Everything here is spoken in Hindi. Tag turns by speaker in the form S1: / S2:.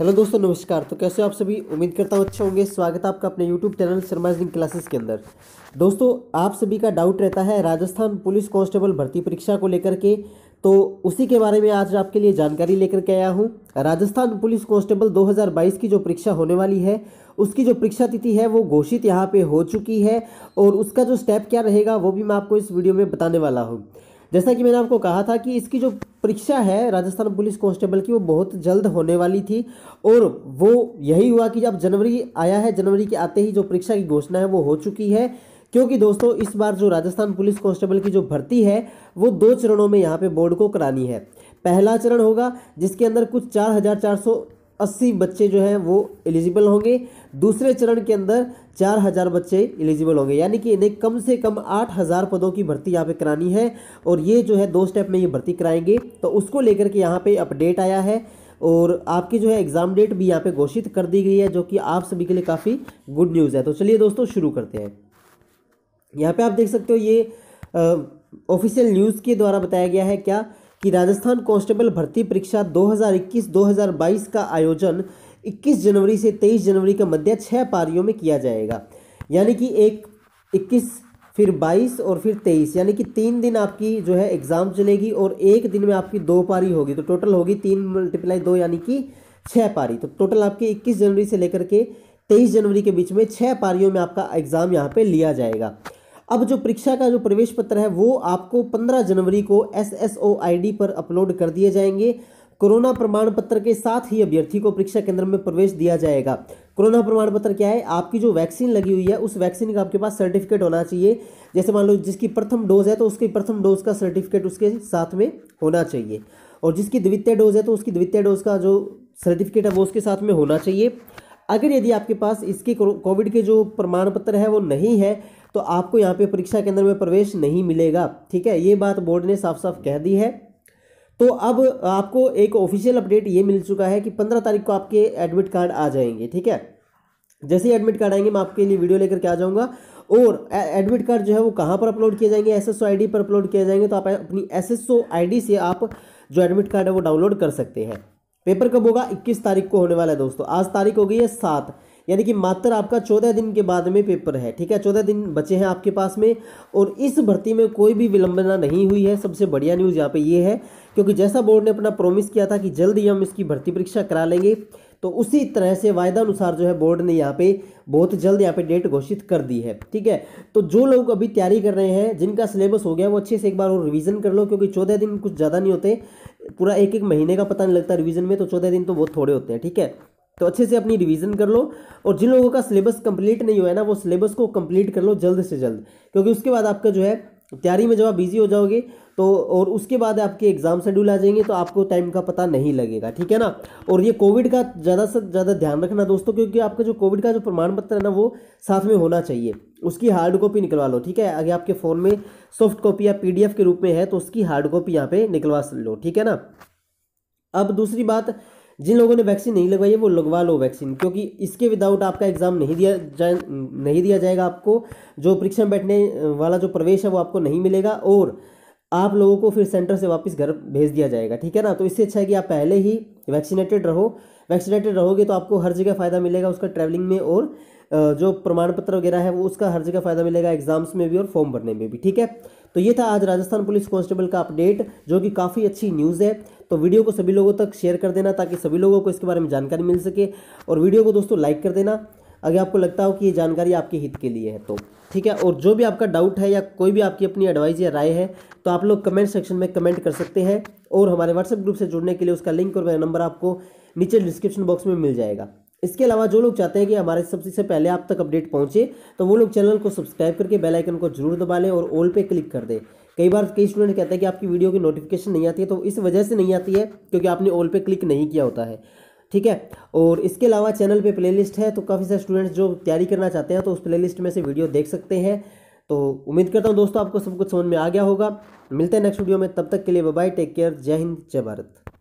S1: हेलो दोस्तों नमस्कार तो कैसे आप सभी उम्मीद करता हूँ अच्छे होंगे स्वागत है आपका अपने YouTube channel Sharma Singh classes के अंदर दोस्तों आप सभी का डाउट रहता है राजस्थान पुलिस कांस्टेबल भर्ती परीक्षा को लेकर के तो उसी के बारे में आज आपके लिए जानकारी लेकर के आया हूँ राजस्थान पुलिस कांस्टेबल 2022 की जो परीक्षा होने वाली है उसकी जो परीक्षा तिथि है वो घोषित यहाँ पे हो चुकी है और उसका जो स्टेप क्या रहेगा वो भी मैं आपको इस वीडियो में बताने वाला हूँ जैसा कि मैंने आपको कहा था कि इसकी जो परीक्षा है राजस्थान पुलिस कांस्टेबल की वो बहुत जल्द होने वाली थी और वो यही हुआ कि जब जनवरी आया है जनवरी के आते ही जो परीक्षा की घोषणा है वो हो चुकी है क्योंकि दोस्तों इस बार जो राजस्थान पुलिस कांस्टेबल की जो भर्ती है वो दो चरणों में यहाँ पे बोर्ड को करानी है पहला चरण होगा जिसके अंदर कुछ चार हजार चार सौ अस्सी बच्चे जो हैं वो एलिजिबल होंगे दूसरे चरण के अंदर चार हज़ार बच्चे एलिजिबल होंगे यानी कि इन्हें कम से कम आठ हज़ार पदों की भर्ती यहाँ पे करानी है और ये जो है दो स्टेप में ये भर्ती कराएंगे तो उसको लेकर के यहाँ पे अपडेट आया है और आपकी जो है एग्ज़ाम डेट भी यहाँ पे घोषित कर दी गई है जो कि आप सभी के लिए काफ़ी गुड न्यूज़ है तो चलिए दोस्तों शुरू करते हैं यहाँ पे आप देख सकते हो ये ऑफिशियल न्यूज़ के द्वारा बताया गया है क्या कि राजस्थान कांस्टेबल भर्ती परीक्षा दो हज़ार का आयोजन 21 जनवरी से 23 जनवरी के मध्य छः पारियों में किया जाएगा यानी कि एक 21 फिर 22 और फिर 23 यानी कि तीन दिन आपकी जो है एग्ज़ाम चलेगी और एक दिन में आपकी दो पारी होगी तो टोटल होगी तीन मल्टीप्लाई दो यानी कि छः पारी तो टोटल आपके 21 जनवरी से लेकर के 23 जनवरी के बीच में छः पारियों में आपका एग्ज़ाम यहाँ पर लिया जाएगा अब जो परीक्षा का जो प्रवेश पत्र है वो आपको 15 जनवरी को S S O I D पर अपलोड कर दिए जाएंगे कोरोना प्रमाण पत्र के साथ ही अभ्यर्थी को परीक्षा केंद्र में प्रवेश दिया जाएगा कोरोना प्रमाण पत्र क्या है आपकी जो वैक्सीन लगी हुई है उस वैक्सीन का आपके पास सर्टिफिकेट होना चाहिए जैसे मान लो जिसकी प्रथम डोज है तो उसकी प्रथम डोज का सर्टिफिकेट उसके साथ में होना चाहिए और जिसकी द्वितीय डोज है तो उसकी द्वितीय डोज का जो सर्टिफिकेट है वो उसके साथ में होना चाहिए अगर यदि आपके पास इसके कोविड के जो प्रमाण पत्र है वो नहीं है तो आपको यहाँ पे परीक्षा केंद्र में प्रवेश नहीं मिलेगा ठीक है ये बात बोर्ड ने साफ साफ कह दी है तो अब आपको एक ऑफिशियल अपडेट ये मिल चुका है कि पंद्रह तारीख को आपके एडमिट कार्ड आ जाएंगे ठीक है जैसे ही एडमिट कार्ड आएंगे मैं आपके लिए वीडियो लेकर के आ जाऊंगा और एडमिट कार्ड जो है वो कहाँ पर अपलोड किए जाएंगे एस एस पर अपलोड किए जाएंगे तो आप अपनी एस एस से आप जो एडमिट कार्ड है वो डाउनलोड कर सकते हैं पेपर कब होगा इक्कीस तारीख को होने वाला है दोस्तों आज तारीख हो गई है सात यानी कि मात्र आपका चौदह दिन के बाद में पेपर है ठीक है चौदह दिन बचे हैं आपके पास में और इस भर्ती में कोई भी विलंबना नहीं हुई है सबसे बढ़िया न्यूज़ यहाँ पे ये है क्योंकि जैसा बोर्ड ने अपना प्रॉमिस किया था कि जल्द ही हम इसकी भर्ती परीक्षा करा लेंगे तो उसी तरह से वायदा अनुसार जो है बोर्ड ने यहाँ पे बहुत जल्द यहाँ पे डेट घोषित कर दी है ठीक है तो जो लोग अभी तैयारी कर रहे हैं जिनका सिलेबस हो गया वो अच्छे से एक बार और रिवीजन कर लो क्योंकि चौदह दिन कुछ ज़्यादा नहीं होते पूरा एक एक महीने का पता नहीं लगता रिवीजन में तो चौदह दिन तो बहुत थोड़े होते हैं ठीक है तो अच्छे से अपनी रिवीजन कर लो और जिन लोगों का सिलेबस कंप्लीट नहीं हुआ है ना वो सिलेबस को कंप्लीट कर लो जल्द से जल्द क्योंकि उसके बाद आपका जो है तैयारी में जब आप बिजी हो जाओगे तो और उसके बाद आपके एग्ज़ाम शेड्यूल आ जाएंगे तो आपको टाइम का पता नहीं लगेगा ठीक है ना और ये कोविड का ज़्यादा से ज़्यादा ध्यान रखना दोस्तों क्योंकि आपका जो कोविड का जो प्रमाण पत्र है ना वो साथ में होना चाहिए उसकी हार्ड कॉपी निकलवा लो ठीक है अगर आपके फ़ोन में सॉफ्ट कॉपी या पी के रूप में है तो उसकी हार्ड कॉपी यहाँ पर निकलवा लो ठीक है ना अब दूसरी बात जिन लोगों ने वैक्सीन नहीं लगवाई है वो लगवा लो वैक्सीन क्योंकि इसके विदाउट आपका एग्ज़ाम नहीं दिया जाए नहीं दिया जाएगा आपको जो परीक्षा में बैठने वाला जो प्रवेश है वो आपको नहीं मिलेगा और आप लोगों को फिर सेंटर से वापस घर भेज दिया जाएगा ठीक है ना तो इससे अच्छा है कि आप पहले ही वैक्सीनेटेड रहो वैक्सीनेटेड रहोगे तो आपको हर जगह फ़ायदा मिलेगा उसका ट्रैवलिंग में और जो प्रमाण पत्र वगैरह है वो उसका हर जगह फायदा मिलेगा एग्जाम्स में भी और फॉर्म भरने में भी ठीक है तो ये था आज राजस्थान पुलिस कांस्टेबल का अपडेट जो कि काफ़ी अच्छी न्यूज़ है तो वीडियो को सभी लोगों तक शेयर कर देना ताकि सभी लोगों को इसके बारे में जानकारी मिल सके और वीडियो को दोस्तों लाइक कर देना अगर आपको लगता हो कि ये जानकारी आपके हित के लिए है तो ठीक है और जो भी आपका डाउट है या कोई भी आपकी अपनी एडवाइस या राय है तो आप लोग कमेंट सेक्शन में कमेंट कर सकते हैं और हमारे व्हाट्सएप ग्रुप से जुड़ने के लिए उसका लिंक और मेरा नंबर आपको नीचे डिस्क्रिप्शन बॉक्स में मिल जाएगा इसके अलावा जो लोग चाहते हैं कि हमारे सबसे पहले आप तक अपडेट पहुंचे तो वो लोग चैनल को सब्सक्राइब करके बेल आइकन को जरूर दबा लें और ऑल पे क्लिक कर दें कई बार कई स्टूडेंट कहते हैं कि आपकी वीडियो की नोटिफिकेशन नहीं आती है तो इस वजह से नहीं आती है क्योंकि आपने ऑल पे क्लिक नहीं किया होता है ठीक है और इसके अलावा चैनल पर प्ले है तो काफ़ी सारे स्टूडेंट्स जो तैयारी करना चाहते हैं तो उस प्ले में से वीडियो देख सकते हैं तो उम्मीद करता हूँ दोस्तों आपको सब कुछ समझ में आ गया होगा मिलते हैं नेक्स्ट वीडियो में तब तक के लिए बाय टेक केयर जय हिंद जय भारत